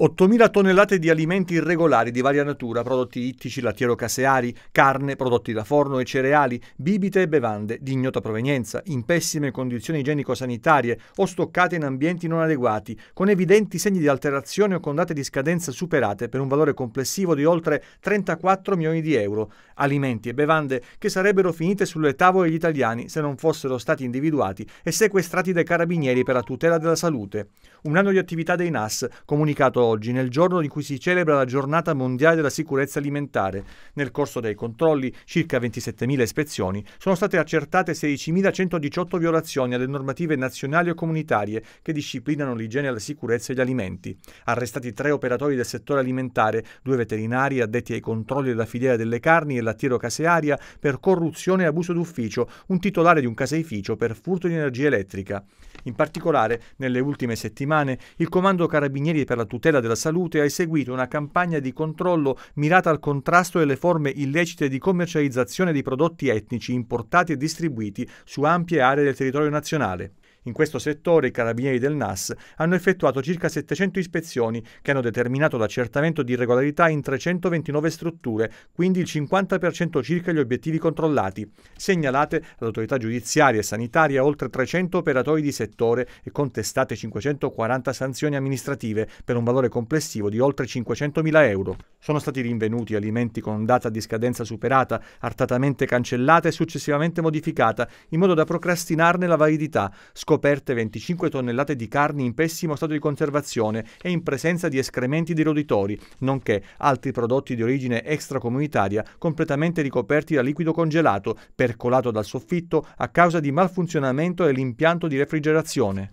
8.000 tonnellate di alimenti irregolari di varia natura, prodotti ittici, lattiero-caseari, carne, prodotti da forno e cereali, bibite e bevande di ignota provenienza, in pessime condizioni igienico-sanitarie o stoccate in ambienti non adeguati, con evidenti segni di alterazione o con date di scadenza superate per un valore complessivo di oltre 34 milioni di euro, alimenti e bevande che sarebbero finite sulle tavole degli italiani se non fossero stati individuati e sequestrati dai carabinieri per la tutela della salute. Un anno di attività dei NAS, comunicato oggi, nel giorno in cui si celebra la giornata mondiale della sicurezza alimentare. Nel corso dei controlli, circa 27.000 ispezioni, sono state accertate 16.118 violazioni alle normative nazionali o comunitarie che disciplinano l'igiene e la sicurezza degli alimenti. Arrestati tre operatori del settore alimentare, due veterinari addetti ai controlli della filiera delle carni e lattiero-casearia per corruzione e abuso d'ufficio, un titolare di un caseificio per furto di energia elettrica. In particolare, nelle ultime settimane, il Comando Carabinieri per la tutela tutela della salute ha eseguito una campagna di controllo mirata al contrasto delle forme illecite di commercializzazione di prodotti etnici importati e distribuiti su ampie aree del territorio nazionale. In questo settore i carabinieri del NAS hanno effettuato circa 700 ispezioni che hanno determinato l'accertamento di irregolarità in 329 strutture, quindi il 50% circa gli obiettivi controllati. Segnalate all'autorità giudiziaria e sanitaria oltre 300 operatori di settore e contestate 540 sanzioni amministrative per un valore complessivo di oltre 500.000 euro. Sono stati rinvenuti alimenti con data di scadenza superata, artatamente cancellata e successivamente modificata, in modo da procrastinarne la validità, scoperte 25 tonnellate di carni in pessimo stato di conservazione e in presenza di escrementi di roditori, nonché altri prodotti di origine extracomunitaria completamente ricoperti da liquido congelato, percolato dal soffitto a causa di malfunzionamento dell'impianto di refrigerazione.